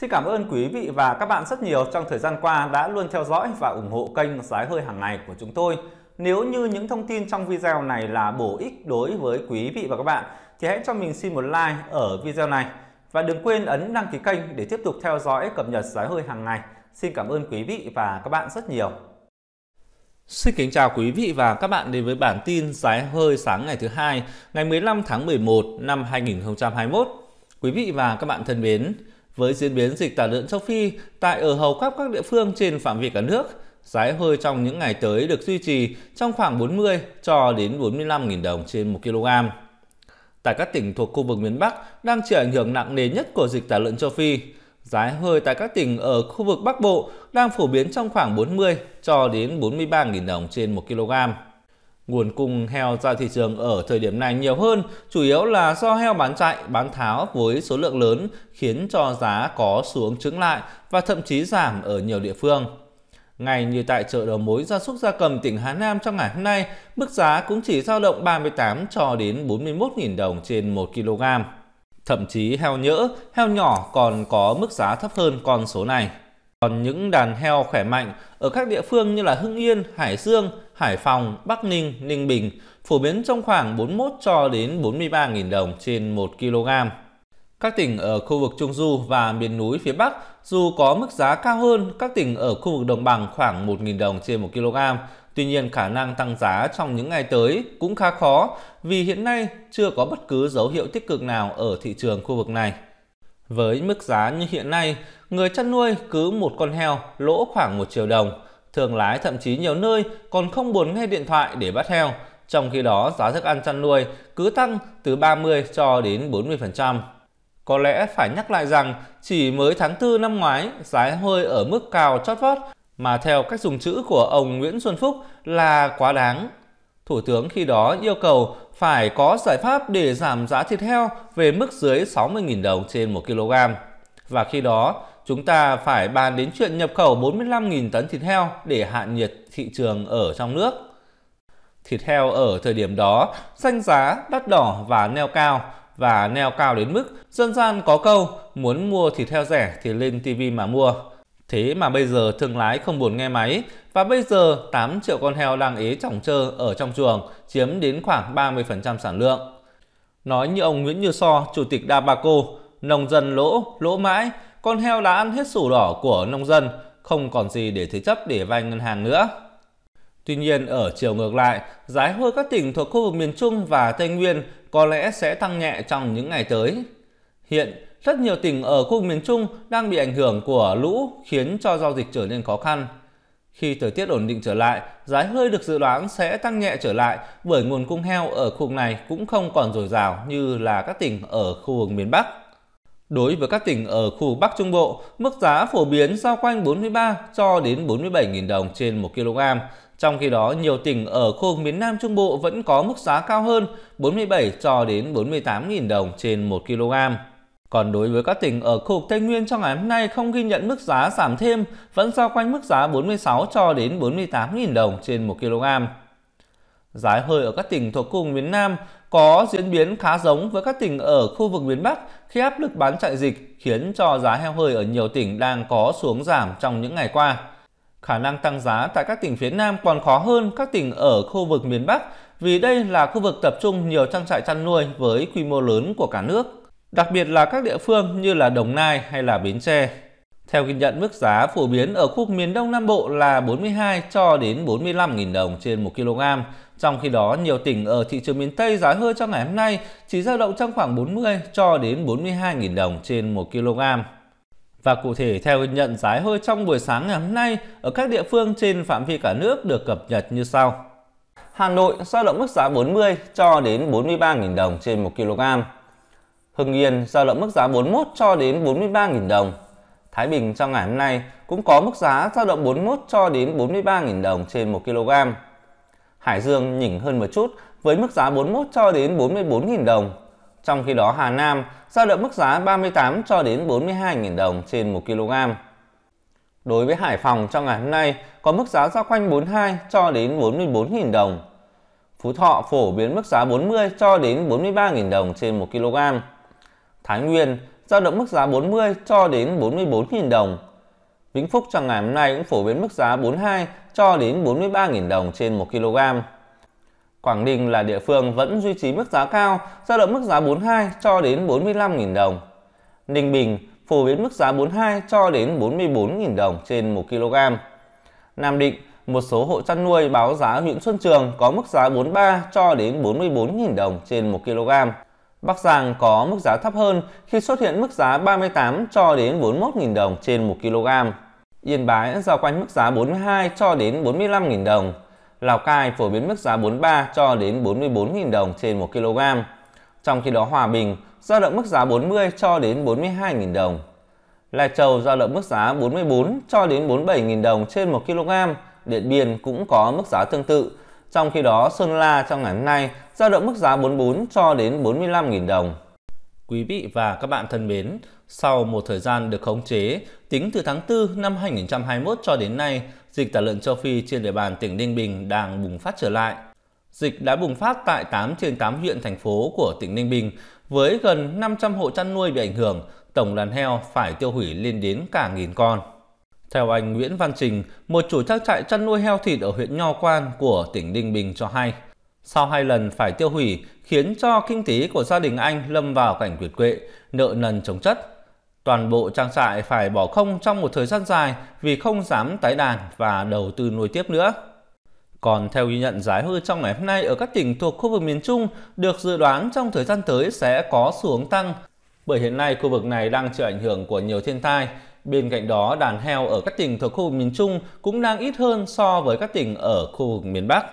Xin cảm ơn quý vị và các bạn rất nhiều trong thời gian qua đã luôn theo dõi và ủng hộ kênh Giá hơi hàng ngày của chúng tôi. Nếu như những thông tin trong video này là bổ ích đối với quý vị và các bạn thì hãy cho mình xin một like ở video này và đừng quên ấn đăng ký kênh để tiếp tục theo dõi cập nhật giá hơi hàng ngày. Xin cảm ơn quý vị và các bạn rất nhiều. Xin kính chào quý vị và các bạn đến với bản tin giá hơi sáng ngày thứ hai, ngày 15 tháng 11 năm 2021. Quý vị và các bạn thân mến, với diễn biến dịch tả lợn châu Phi tại ở hầu khắp các địa phương trên phạm vi cả nước, giá hơi trong những ngày tới được duy trì trong khoảng 40 cho đến 45.000 đồng trên 1 kg. Tại các tỉnh thuộc khu vực miền Bắc đang chịu ảnh hưởng nặng nề nhất của dịch tả lợn châu Phi, giá hơi tại các tỉnh ở khu vực Bắc Bộ đang phổ biến trong khoảng 40 cho đến 43.000 đồng trên 1 kg. Nguồn cung heo ra thị trường ở thời điểm này nhiều hơn, chủ yếu là do heo bán chạy, bán tháo với số lượng lớn khiến cho giá có xuống trứng lại và thậm chí giảm ở nhiều địa phương. Ngày như tại chợ đầu mối gia súc gia cầm tỉnh Hà Nam trong ngày hôm nay, mức giá cũng chỉ dao động 38 cho đến 41.000 đồng trên 1 kg. Thậm chí heo nhỡ, heo nhỏ còn có mức giá thấp hơn con số này. Còn những đàn heo khỏe mạnh ở các địa phương như là Hưng Yên, Hải Dương, Hải Phòng, Bắc Ninh, Ninh Bình phổ biến trong khoảng 41 cho đến 43.000 đồng trên 1 kg. Các tỉnh ở khu vực Trung Du và miền núi phía Bắc dù có mức giá cao hơn các tỉnh ở khu vực đồng bằng khoảng 1.000 đồng trên 1 kg, tuy nhiên khả năng tăng giá trong những ngày tới cũng khá khó vì hiện nay chưa có bất cứ dấu hiệu tích cực nào ở thị trường khu vực này. Với mức giá như hiện nay, người chăn nuôi cứ một con heo lỗ khoảng 1 triệu đồng. Thương lái thậm chí nhiều nơi còn không buồn nghe điện thoại để bắt heo. Trong khi đó, giá thức ăn chăn nuôi cứ tăng từ 30 cho đến 40%. Có lẽ phải nhắc lại rằng chỉ mới tháng 4 năm ngoái, giá hơi ở mức cao chót vót mà theo cách dùng chữ của ông Nguyễn Xuân Phúc là quá đáng. Thủ tướng khi đó yêu cầu phải có giải pháp để giảm giá thịt heo về mức dưới 60.000 đồng trên 1 kg. Và khi đó, chúng ta phải bàn đến chuyện nhập khẩu 45.000 tấn thịt heo để hạ nhiệt thị trường ở trong nước. Thịt heo ở thời điểm đó xanh giá, đắt đỏ và neo cao và neo cao đến mức dân gian có câu muốn mua thịt heo rẻ thì lên tivi mà mua. Thế mà bây giờ thương lái không buồn nghe máy và bây giờ 8 triệu con heo đang ế chỏng trơ ở trong chuồng chiếm đến khoảng 30% sản lượng. Nói như ông Nguyễn Như So, chủ tịch Đa Cô, nông dân lỗ, lỗ mãi, con heo đã ăn hết sổ đỏ của nông dân, không còn gì để thế chấp để vay ngân hàng nữa. Tuy nhiên ở chiều ngược lại, giá hơi các tỉnh thuộc khu vực miền Trung và Tây Nguyên có lẽ sẽ tăng nhẹ trong những ngày tới. Hiện rất nhiều tỉnh ở khu vực miền Trung đang bị ảnh hưởng của lũ khiến cho giao dịch trở nên khó khăn. Khi thời tiết ổn định trở lại, giá hơi được dự đoán sẽ tăng nhẹ trở lại bởi nguồn cung heo ở khu vực này cũng không còn dồi dào như là các tỉnh ở khu vực miền Bắc. Đối với các tỉnh ở khu Bắc Trung Bộ, mức giá phổ biến giao quanh 43 cho đến 47.000 đồng trên 1 kg. Trong khi đó, nhiều tỉnh ở khu miền Nam Trung Bộ vẫn có mức giá cao hơn 47 cho đến 48.000 đồng trên 1 kg. Còn đối với các tỉnh ở khu vực Tây Nguyên trong ngày hôm nay không ghi nhận mức giá giảm thêm, vẫn giao quanh mức giá 46 cho đến 48.000 đồng trên 1 kg. Giá hơi ở các tỉnh thuộc khu miền Nam có diễn biến khá giống với các tỉnh ở khu vực miền Bắc khi áp lực bán chạy dịch khiến cho giá heo hơi ở nhiều tỉnh đang có xuống giảm trong những ngày qua. Khả năng tăng giá tại các tỉnh phía Nam còn khó hơn các tỉnh ở khu vực miền Bắc vì đây là khu vực tập trung nhiều trang trại chăn nuôi với quy mô lớn của cả nước đặc biệt là các địa phương như là Đồng Nai hay là Bến Tre. Theo ghi nhận, mức giá phổ biến ở khu vực miền Đông Nam Bộ là 42 cho đến 45.000 đồng trên 1 kg. Trong khi đó, nhiều tỉnh ở thị trường miền Tây giá hơi cho ngày hôm nay chỉ dao động trong khoảng 40 cho đến 42.000 đồng trên 1 kg. Và cụ thể theo ghi nhận giá hơi trong buổi sáng ngày hôm nay ở các địa phương trên phạm vi cả nước được cập nhật như sau. Hà Nội dao động mức giá 40 cho đến 43.000 đồng trên 1 kg. Hưng Yên giao động mức giá 41 cho đến 43.000 đồng. Thái Bình trong ngày hôm nay cũng có mức giá giao động 41 cho đến 43.000 đồng trên 1 kg. Hải Dương nhỉnh hơn một chút với mức giá 41 cho đến 44.000 đồng. Trong khi đó Hà Nam giao động mức giá 38 cho đến 42.000 đồng trên 1 kg. Đối với Hải Phòng trong ngày hôm nay có mức giá giao quanh 42 cho đến 44.000 đồng. Phú Thọ phổ biến mức giá 40 cho đến 43.000 đồng trên 1 kg. Thái Nguyên giao động mức giá 40 cho đến 44.000 đồng. Vĩnh Phúc trong ngày hôm nay cũng phổ biến mức giá 42 cho đến 43.000 đồng trên 1 kg. Quảng Ninh là địa phương vẫn duy trì mức giá cao, giao động mức giá 42 cho đến 45.000 đồng. Ninh Bình phổ biến mức giá 42 cho đến 44.000 đồng trên 1 kg. Nam Định, một số hộ chăn nuôi báo giá huyện Xuân Trường có mức giá 43 cho đến 44.000 đồng trên 1 kg. Bắc Giang có mức giá thấp hơn khi xuất hiện mức giá 38 cho đến 41.000 đồng trên 1 kg. Yên Bái giao quanh mức giá 42 cho đến 45.000 đồng. Lào Cai phổ biến mức giá 43 cho đến 44.000 đồng trên 1 kg. Trong khi đó Hòa Bình giao động mức giá 40 cho đến 42.000 đồng. Lai Châu giao động mức giá 44 cho đến 47.000 đồng trên 1 kg. Điện Biên cũng có mức giá tương tự trong khi đó, Sơn La trong ngày hôm nay giao động mức giá 44 cho đến 45.000 đồng. Quý vị và các bạn thân mến, sau một thời gian được khống chế, tính từ tháng 4 năm 2021 cho đến nay, dịch tả lợn châu Phi trên địa bàn tỉnh Ninh Bình đang bùng phát trở lại. Dịch đã bùng phát tại 8 trên 8 huyện thành phố của tỉnh Ninh Bình, với gần 500 hộ chăn nuôi bị ảnh hưởng, tổng đàn heo phải tiêu hủy lên đến cả nghìn con. Theo anh Nguyễn Văn Trình, một chủ trang trại chăn nuôi heo thịt ở huyện Nho Quan của tỉnh Ninh Bình cho hay, sau hai lần phải tiêu hủy khiến cho kinh tế của gia đình anh lâm vào cảnh tuyệt quệ, nợ nần chống chất. Toàn bộ trang trại phải bỏ không trong một thời gian dài vì không dám tái đàn và đầu tư nuôi tiếp nữa. Còn theo ghi nhận giá hư trong ngày hôm nay ở các tỉnh thuộc khu vực miền Trung được dự đoán trong thời gian tới sẽ có xuống tăng bởi hiện nay khu vực này đang chịu ảnh hưởng của nhiều thiên tai Bên cạnh đó, đàn heo ở các tỉnh thuộc khu vực miền Trung cũng đang ít hơn so với các tỉnh ở khu vực miền Bắc.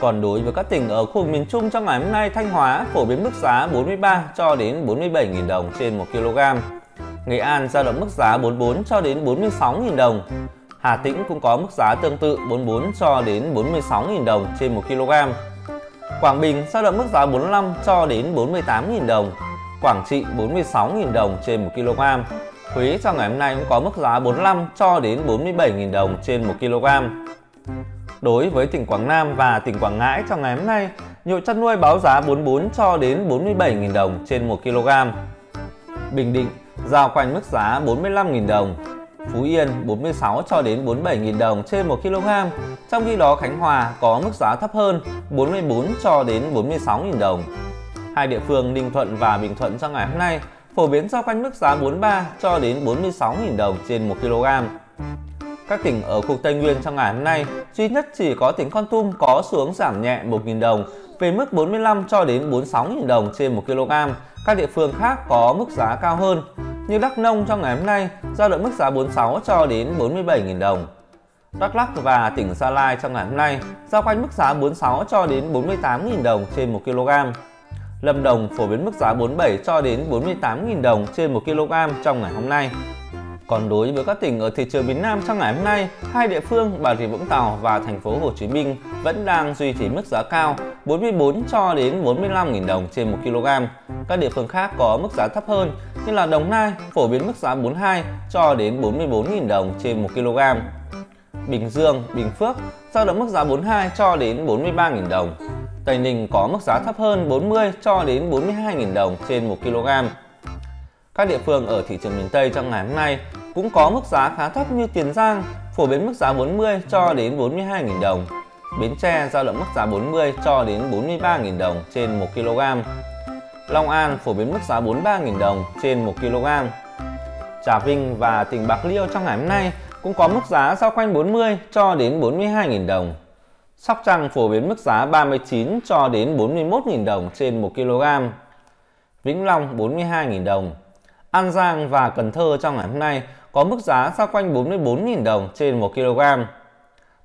Còn đối với các tỉnh ở khu vực miền Trung trong ngày hôm nay, Thanh Hóa phổ biến mức giá 43 cho đến 47.000 đồng trên 1 kg. Nghệ An dao động mức giá 44 cho đến 46.000 đồng. Hà Tĩnh cũng có mức giá tương tự 44 cho đến 46.000 đồng trên 1 kg. Quảng Bình dao động mức giá 45 cho đến 48.000 đồng. Quảng Trị 46.000 đồng trên 1 kg. Quý trong ngày hôm nay cũng có mức giá 45 cho đến 47.000 đồng trên 1 kg. Đối với tỉnh Quảng Nam và tỉnh Quảng Ngãi trong ngày hôm nay, nhộn chăn nuôi báo giá 44 cho đến 47.000 đồng trên 1 kg. Bình Định giao quanh mức giá 45.000 đồng. Phú Yên 46 cho đến 47.000 đồng trên 1 kg, trong khi đó Khánh Hòa có mức giá thấp hơn 44 cho đến 46.000 đồng. Hai địa phương Ninh Thuận và Bình Thuận trong ngày hôm nay phổ biến giao quanh mức giá 43 ừ. cho đến 46.000 đồng trên 1 kg. Các tỉnh ở khu Tây Nguyên trong ngày hôm nay, duy nhất chỉ có tỉnh Con Tum có xuống giảm nhẹ 1.000 đồng về mức 45 cho đến 46.000 đồng trên 1 kg. Các địa phương khác có mức giá cao hơn, như Đắk Nông trong ngày hôm nay giao động mức giá 46 cho đến 47.000 đồng. Đắk Lắk và tỉnh Gia Lai trong ngày hôm nay giao quanh mức giá 46 cho đến 48.000 đồng trên 1 kg. Lâm Đồng phổ biến mức giá 47 cho đến 48.000 đồng trên 1 kg trong ngày hôm nay. Còn đối với các tỉnh ở thị trường miền Nam trong ngày hôm nay, hai địa phương Bà Rịa Vũng Tàu và thành phố Hồ Chí Minh vẫn đang duy trì mức giá cao 44 cho đến 45.000 đồng trên 1 kg. Các địa phương khác có mức giá thấp hơn như là Đồng Nai phổ biến mức giá 42 cho đến 44.000 đồng trên 1 kg. Bình Dương, Bình Phước giao động mức giá 42 cho đến 43.000 đồng. Tây Ninh có mức giá thấp hơn 40 cho đến 42.000 đồng trên 1 kg. Các địa phương ở thị trường miền Tây trong ngày hôm nay cũng có mức giá khá thấp như Tiền Giang phổ biến mức giá 40 cho đến 42.000 đồng. Bến Tre giao động mức giá 40 cho đến 43.000 đồng trên 1 kg. Long An phổ biến mức giá 43.000 đồng trên 1 kg. Trà Vinh và tỉnh Bạc Liêu trong ngày hôm nay cũng có mức giá giao quanh 40 cho đến 42.000 đồng. Sóc Trăng phổ biến mức giá 39 cho đến 41.000 đồng trên 1 kg. Vĩnh Long 42.000 đồng. An Giang và Cần Thơ trong ngày hôm nay có mức giá giao quanh 44.000 đồng trên 1 kg.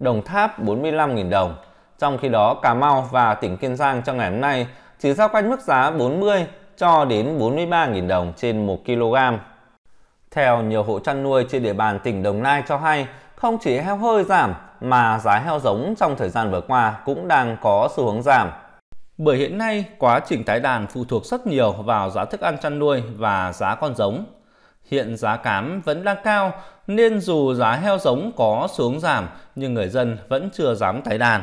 Đồng Tháp 45.000 đồng. Trong khi đó Cà Mau và tỉnh Kiên Giang trong ngày hôm nay chỉ giao quanh mức giá 40 cho đến 43.000 đồng trên 1 kg. Theo nhiều hộ chăn nuôi trên địa bàn tỉnh Đồng Nai cho hay, không chỉ heo hơi giảm mà giá heo giống trong thời gian vừa qua cũng đang có xu hướng giảm. Bởi hiện nay, quá trình tái đàn phụ thuộc rất nhiều vào giá thức ăn chăn nuôi và giá con giống. Hiện giá cám vẫn đang cao nên dù giá heo giống có xuống giảm nhưng người dân vẫn chưa dám tái đàn.